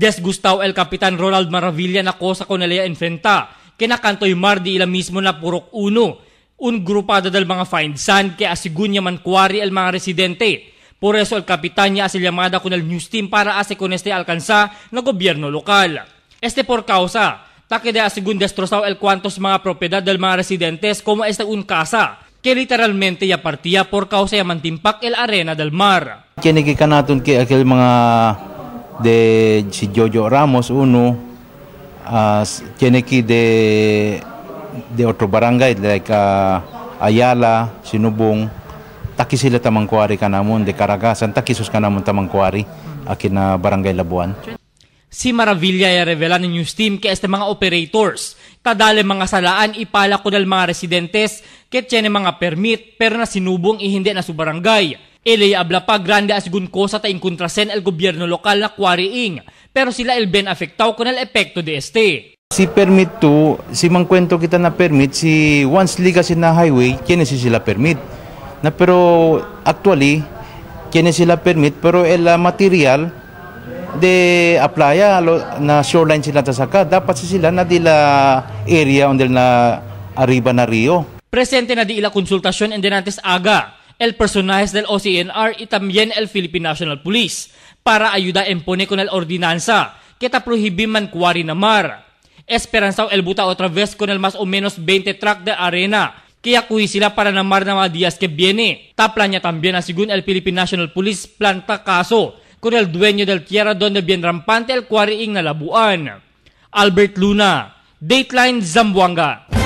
Des Gustavo el Capitan Ronald Maravilla na cosa ko nalaya enfrenta. Kinakantoy Mardi ila mismo na purok uno. Un grupada dal mga find san kay asigunya man kuwari el mga residente. Por eso el capitán niya hace llamada con news team para hace con este alcanza na gobyerno lokal. Este por causa, taque de asigun destrozado el cuantos mga propiedad del mga residentes como esta un casa, que literalmente ya partía por causa ya mantimpak el arena del mar. Kinikikan natin kay akil mga de si Jojo Ramos, uno, uh, tiene que de, de otro barangay, like uh, Ayala, Sinubong, taki sila tamangkuari ka namon, de Karagasan, taki sus ka namon tamangkuari, akin na barangay Labuan. Si Maravilla ay revela ng news team kaya este mga operators. Tadale mga salaan ipala ko dal mga residentes ket mga permit pero na sinubong ihindi eh, na subarangay. barangay Eley habla pa grande as asgun ko sa tainkontrasen el gobyerno lokal na quarrying, pero sila el ben afectado con el epekto de este. Si permit to, si mangkwento kita na permit, si once legacy na highway, kini si sila permit. Na pero actually, kini sila permit pero el ah, material de aplaya na shoreline sila saka. Dapat si sila na dila area ondel na arriba na Rio. Presente na di ila konsultasyon and antes aga el personaje del OCNR y también el Philippine National Police para ayuda en impone con el ordenanza que ta prohibiman kuwari na mar. Esperanza el buta otra vez con el más o menos 20 truck de arena kaya kuhi sila para namar na mga días que viene. Tapla niya también na según el Philippine National Police planta caso con el dueño del tierra donde bien rampante el quarrying na labuan. Albert Luna, Dateline Zamboanga.